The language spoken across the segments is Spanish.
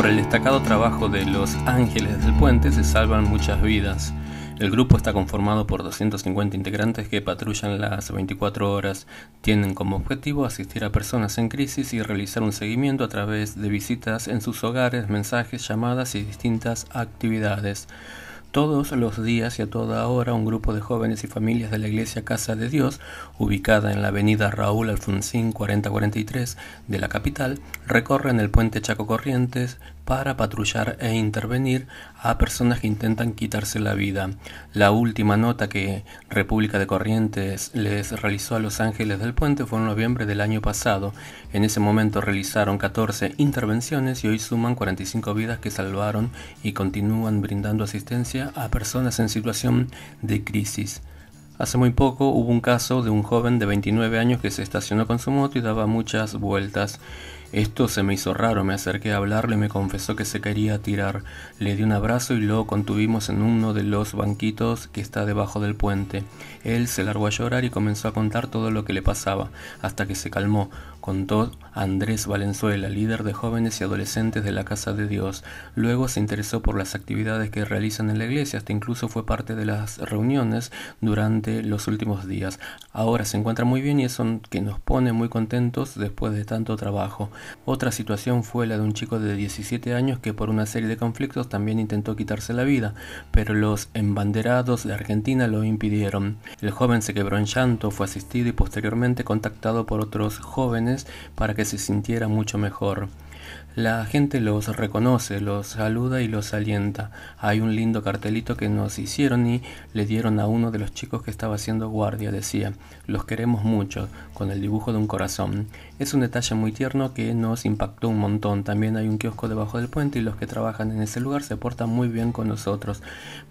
Por el destacado trabajo de los Ángeles del Puente se salvan muchas vidas. El grupo está conformado por 250 integrantes que patrullan las 24 horas. Tienen como objetivo asistir a personas en crisis y realizar un seguimiento a través de visitas en sus hogares, mensajes, llamadas y distintas actividades. Todos los días y a toda hora un grupo de jóvenes y familias de la iglesia Casa de Dios, ubicada en la avenida Raúl Alfonsín 4043 de la capital, recorren el puente Chaco Corrientes para patrullar e intervenir a personas que intentan quitarse la vida. La última nota que República de Corrientes les realizó a Los Ángeles del Puente fue en noviembre del año pasado. En ese momento realizaron 14 intervenciones y hoy suman 45 vidas que salvaron y continúan brindando asistencia a personas en situación de crisis. Hace muy poco hubo un caso de un joven de 29 años que se estacionó con su moto y daba muchas vueltas. Esto se me hizo raro, me acerqué a hablarle y me confesó que se quería tirar. Le di un abrazo y lo contuvimos en uno de los banquitos que está debajo del puente. Él se largó a llorar y comenzó a contar todo lo que le pasaba, hasta que se calmó contó Andrés Valenzuela, líder de jóvenes y adolescentes de la Casa de Dios. Luego se interesó por las actividades que realizan en la iglesia, hasta incluso fue parte de las reuniones durante los últimos días. Ahora se encuentra muy bien y eso que nos pone muy contentos después de tanto trabajo. Otra situación fue la de un chico de 17 años que por una serie de conflictos también intentó quitarse la vida, pero los embanderados de Argentina lo impidieron. El joven se quebró en llanto, fue asistido y posteriormente contactado por otros jóvenes para que se sintiera mucho mejor. La gente los reconoce, los saluda y los alienta. Hay un lindo cartelito que nos hicieron y le dieron a uno de los chicos que estaba haciendo guardia. Decía, los queremos mucho, con el dibujo de un corazón. Es un detalle muy tierno que nos impactó un montón. También hay un kiosco debajo del puente y los que trabajan en ese lugar se portan muy bien con nosotros.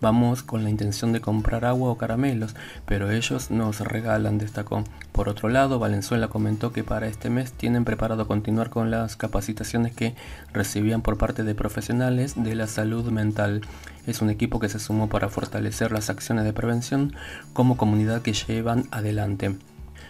Vamos con la intención de comprar agua o caramelos, pero ellos nos regalan, destacó. Por otro lado, Valenzuela comentó que para este mes tienen preparado continuar con las capacitaciones que recibían por parte de profesionales de la salud mental. Es un equipo que se sumó para fortalecer las acciones de prevención como comunidad que llevan adelante.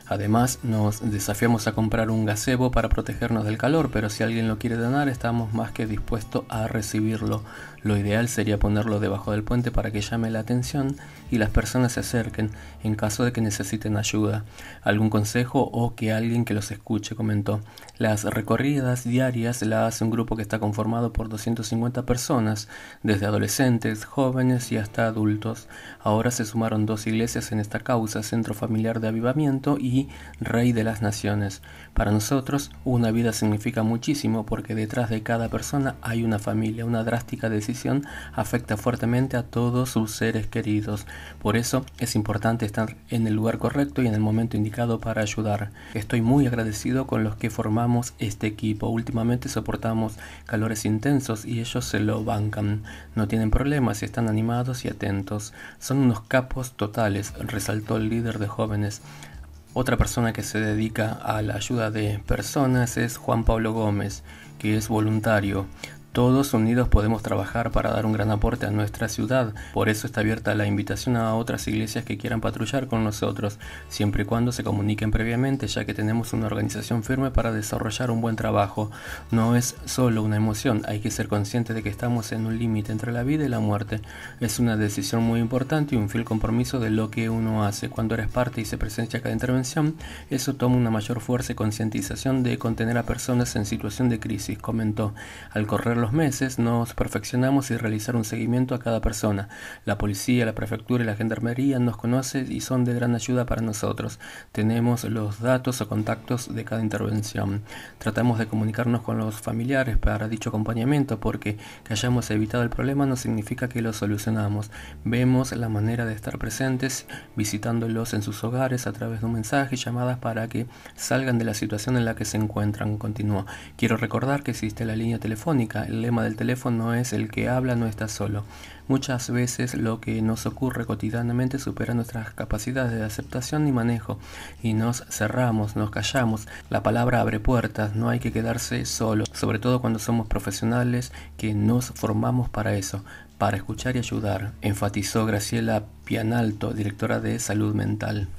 Además, nos desafiamos a comprar un gazebo para protegernos del calor, pero si alguien lo quiere donar, estamos más que dispuestos a recibirlo. Lo ideal sería ponerlo debajo del puente para que llame la atención y las personas se acerquen en caso de que necesiten ayuda, algún consejo o que alguien que los escuche, comentó. Las recorridas diarias las hace un grupo que está conformado por 250 personas, desde adolescentes, jóvenes y hasta adultos. Ahora se sumaron dos iglesias en esta causa, Centro Familiar de Avivamiento y Rey de las Naciones. Para nosotros, una vida significa muchísimo porque detrás de cada persona hay una familia. Una drástica decisión afecta fuertemente a todos sus seres queridos. Por eso es importante estar en el lugar correcto y en el momento indicado para ayudar. Estoy muy agradecido con los que formamos este equipo. Últimamente soportamos calores intensos y ellos se lo bancan. No tienen problemas, están animados y atentos. Son unos capos totales, resaltó el líder de jóvenes. Otra persona que se dedica a la ayuda de personas es Juan Pablo Gómez, que es voluntario. Todos unidos podemos trabajar para dar un gran aporte a nuestra ciudad, por eso está abierta la invitación a otras iglesias que quieran patrullar con nosotros, siempre y cuando se comuniquen previamente, ya que tenemos una organización firme para desarrollar un buen trabajo. No es solo una emoción, hay que ser conscientes de que estamos en un límite entre la vida y la muerte. Es una decisión muy importante y un fiel compromiso de lo que uno hace. Cuando eres parte y se presencia cada intervención, eso toma una mayor fuerza y concientización de contener a personas en situación de crisis, comentó. Al correr los meses nos perfeccionamos y realizar un seguimiento a cada persona. La policía, la prefectura y la gendarmería nos conocen y son de gran ayuda para nosotros. Tenemos los datos o contactos de cada intervención. Tratamos de comunicarnos con los familiares para dicho acompañamiento porque que hayamos evitado el problema no significa que lo solucionamos. Vemos la manera de estar presentes visitándolos en sus hogares a través de un mensaje llamadas para que salgan de la situación en la que se encuentran. Continúo. Quiero recordar que existe la línea telefónica el lema del teléfono es el que habla no está solo. Muchas veces lo que nos ocurre cotidianamente supera nuestras capacidades de aceptación y manejo y nos cerramos, nos callamos. La palabra abre puertas, no hay que quedarse solo, sobre todo cuando somos profesionales que nos formamos para eso, para escuchar y ayudar, enfatizó Graciela Pianalto, directora de Salud Mental.